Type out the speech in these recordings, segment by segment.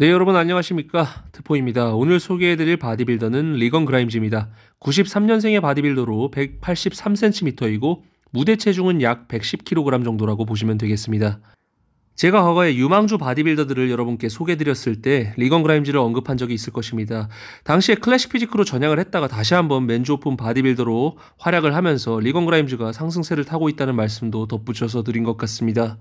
네, 여러분 안녕하십니까? 트포입니다. 오늘 소개해드릴 바디빌더는 리건 그라임즈입니다. 93년생의 바디빌더로 183cm이고 무대 체중은 약 110kg 정도라고 보시면 되겠습니다. 제가 과거에 유망주 바디빌더들을 여러분께 소개해드렸을 때 리건 그라임즈를 언급한 적이 있을 것입니다. 당시에 클래식 피지크로 전향을 했다가 다시 한번 맨즈 오픈 바디빌더로 활약을 하면서 리건 그라임즈가 상승세를 타고 있다는 말씀도 덧붙여서 드린 것 같습니다.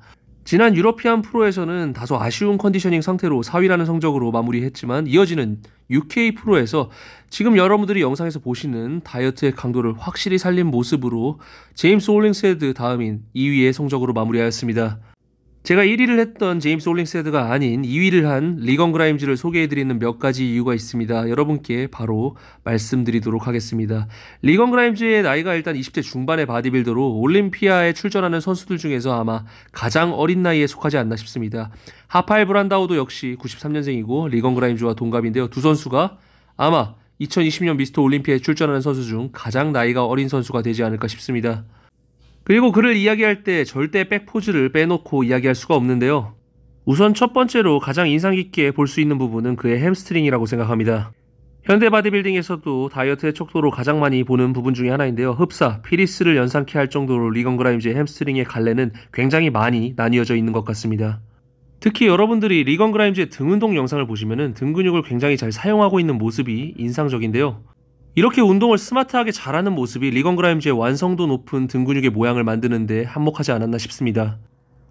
지난 유러피안 프로에서는 다소 아쉬운 컨디셔닝 상태로 4위라는 성적으로 마무리했지만 이어지는 UK 프로에서 지금 여러분들이 영상에서 보시는 다이어트의 강도를 확실히 살린 모습으로 제임스 홀링스헤드 다음인 2위의 성적으로 마무리하였습니다. 제가 1위를 했던 제임스 올링세드가 아닌 2위를 한 리건 그라임즈를 소개해드리는 몇 가지 이유가 있습니다. 여러분께 바로 말씀드리도록 하겠습니다. 리건 그라임즈의 나이가 일단 20대 중반의 바디빌더로 올림피아에 출전하는 선수들 중에서 아마 가장 어린 나이에 속하지 않나 싶습니다. 하팔 파 브란다우도 역시 93년생이고 리건 그라임즈와 동갑인데요. 두 선수가 아마 2020년 미스터 올림피아에 출전하는 선수 중 가장 나이가 어린 선수가 되지 않을까 싶습니다. 그리고 그를 이야기할 때 절대 백포즈를 빼놓고 이야기할 수가 없는데요. 우선 첫 번째로 가장 인상 깊게 볼 수 있는 부분은 그의 햄스트링이라고 생각합니다. 현대 바디빌딩에서도 다이어트의 척도로 가장 많이 보는 부분 중의 하나인데요. 흡사, 피리스를 연상케 할 정도로 리건 그라임즈의 햄스트링의 갈래는 굉장히 많이 나뉘어져 있는 것 같습니다. 특히 여러분들이 리건 그라임즈의 등 운동 영상을 보시면 등 근육을 굉장히 잘 사용하고 있는 모습이 인상적인데요. 이렇게 운동을 스마트하게 잘하는 모습이 리건 그라임즈의 완성도 높은 등 근육의 모양을 만드는데 한몫하지 않았나 싶습니다.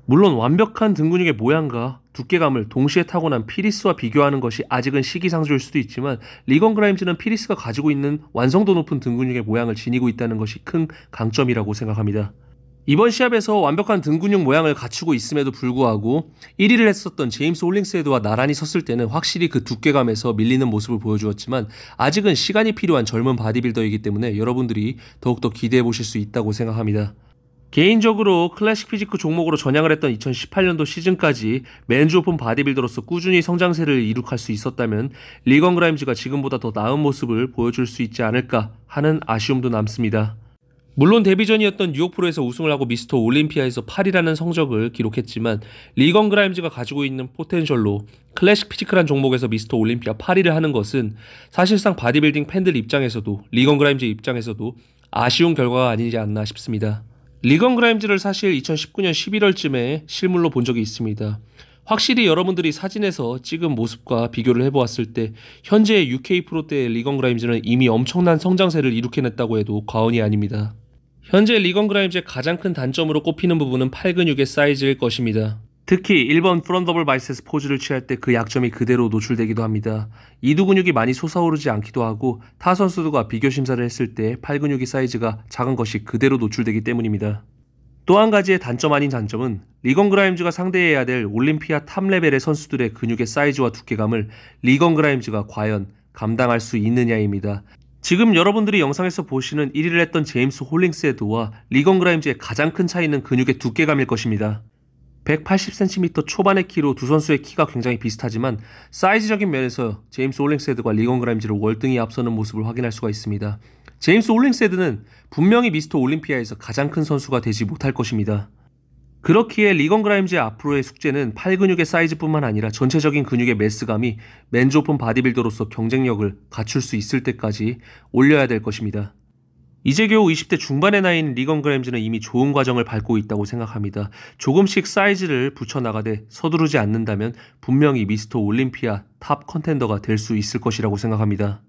물론 완벽한 등 근육의 모양과 두께감을 동시에 타고난 피리스와 비교하는 것이 아직은 시기상조일 수도 있지만 리건 그라임즈는 피리스가 가지고 있는 완성도 높은 등 근육의 모양을 지니고 있다는 것이 큰 강점이라고 생각합니다. 이번 시합에서 완벽한 등 근육 모양을 갖추고 있음에도 불구하고 1위를 했었던 제임스 홀링스 에드와 나란히 섰을 때는 확실히 그 두께감에서 밀리는 모습을 보여주었지만 아직은 시간이 필요한 젊은 바디빌더이기 때문에 여러분들이 더욱더 기대해 보실 수 있다고 생각합니다. 개인적으로 클래식 피지크 종목으로 전향을 했던 2018년도 시즌까지 맨즈 오픈 바디빌더로서 꾸준히 성장세를 이룩할 수 있었다면 리건 그라임즈가 지금보다 더 나은 모습을 보여줄 수 있지 않을까 하는 아쉬움도 남습니다. 물론 데뷔전이었던 뉴욕 프로에서 우승을 하고 미스터 올림피아에서 8위라는 성적을 기록했지만 리건 그라임즈가 가지고 있는 포텐셜로 클래식 피지컬한 종목에서 미스터 올림피아 8위를 하는 것은 사실상 바디빌딩 팬들 입장에서도 리건 그라임즈 입장에서도 아쉬운 결과가 아니지 않나 싶습니다. 리건 그라임즈를 사실 2019년 11월쯤에 실물로 본 적이 있습니다. 확실히 여러분들이 사진에서 찍은 모습과 비교를 해보았을 때 현재의 UK 프로 때의 리건 그라임즈는 이미 엄청난 성장세를 이룩해냈다고 해도 과언이 아닙니다. 현재 리건 그라임즈의 가장 큰 단점으로 꼽히는 부분은 팔근육의 사이즈일 것입니다. 특히 1번 프런더블 바이세스 포즈를 취할 때 그 약점이 그대로 노출되기도 합니다. 이두 근육이 많이 솟아오르지 않기도 하고 타 선수들과 비교 심사를 했을 때 팔근육의 사이즈가 작은 것이 그대로 노출되기 때문입니다. 또 한 가지의 단점 아닌 단점은 리건 그라임즈가 상대해야 될 올림피아 탑 레벨의 선수들의 근육의 사이즈와 두께감을 리건 그라임즈가 과연 감당할 수 있느냐입니다. 지금 여러분들이 영상에서 보시는 1위를 했던 제임스 홀링스의 도와 리건 그라임즈의 가장 큰 차이는 근육의 두께감일 것입니다. 180cm 초반의 키로 두 선수의 키가 굉장히 비슷하지만 사이즈적인 면에서 제임스 홀링스헤드와 리건 그라임즈를 월등히 앞서는 모습을 확인할 수가 있습니다. 제임스 홀링스헤드는 분명히 미스터 올림피아에서 가장 큰 선수가 되지 못할 것입니다. 그렇기에 리건 그라임즈의 앞으로의 숙제는 팔 근육의 사이즈뿐만 아니라 전체적인 근육의 매스감이 맨즈 오픈 바디빌더로서 경쟁력을 갖출 수 있을 때까지 올려야 될 것입니다. 이제 겨우 20대 중반의 나이인 리건 그램즈는 이미 좋은 과정을 밟고 있다고 생각합니다. 조금씩 사이즈를 붙여나가되 서두르지 않는다면 분명히 미스터 올림피아 탑 컨텐더가 될 수 있을 것이라고 생각합니다.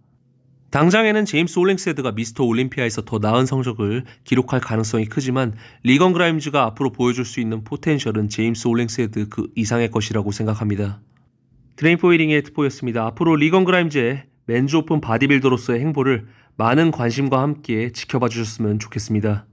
당장에는 제임스 올랭세드가 미스터 올림피아에서 더 나은 성적을 기록할 가능성이 크지만 리건 그라임즈가 앞으로 보여줄 수 있는 포텐셜은 제임스 올랭세드그 이상의 것이라고 생각합니다. 드레인포이링의 트포였습니다. 앞으로 리건 그라임즈의 맨즈 오픈 바디빌더로서의 행보를 많은 관심과 함께 지켜봐 주셨으면 좋겠습니다.